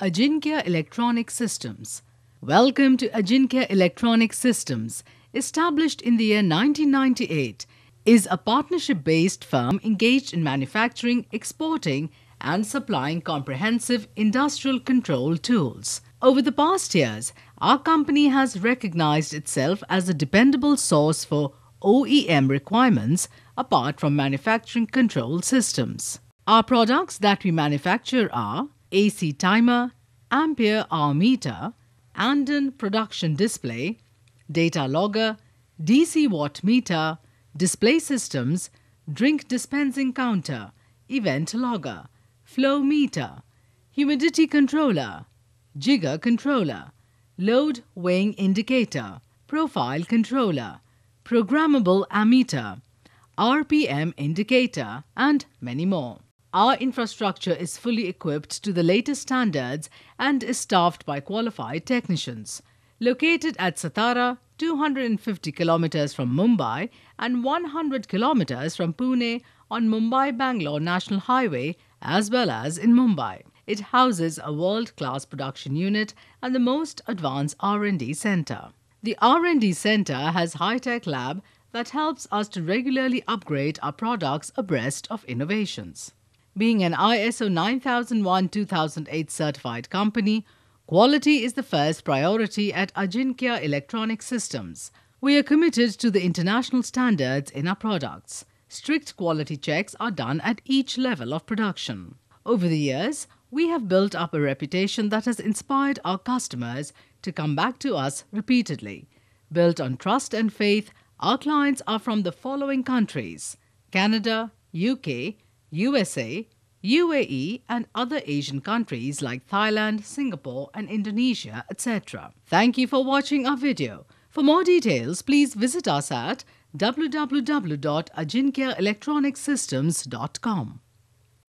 Ajinkya Electronic Systems. Welcome to Ajinkya Electronic Systems, established in the year 1998, is a partnership based firm engaged in manufacturing, exporting, and supplying comprehensive industrial control tools. Over the past years, our company has recognized itself as a dependable source for OEM requirements apart from manufacturing control systems. Our products that we manufacture are AC timer, ampere hour meter, Anden production display, data logger, DC watt meter, display systems, drink dispensing counter, event logger, flow meter, humidity controller, jigger controller, load weighing indicator, profile controller, programmable ammeter, RPM indicator and many more. Our infrastructure is fully equipped to the latest standards and is staffed by qualified technicians. Located at Satara, 250 kilometers from Mumbai and 100 kilometers from Pune on Mumbai Bangalore National Highway as well as in Mumbai. It houses a world-class production unit and the most advanced R&D center. The R&D center has high-tech lab that helps us to regularly upgrade our products abreast of innovations. Being an ISO 9001 2008 certified company, quality is the first priority at Ajinkya Electronic Systems. We are committed to the international standards in our products. Strict quality checks are done at each level of production. Over the years, we have built up a reputation that has inspired our customers to come back to us repeatedly. Built on trust and faith, our clients are from the following countries Canada, UK, USA, UAE, and other Asian countries like Thailand, Singapore, and Indonesia, etc. Thank you for watching our video. For more details, please visit us at www.ajinkyaelectronicsystems.com.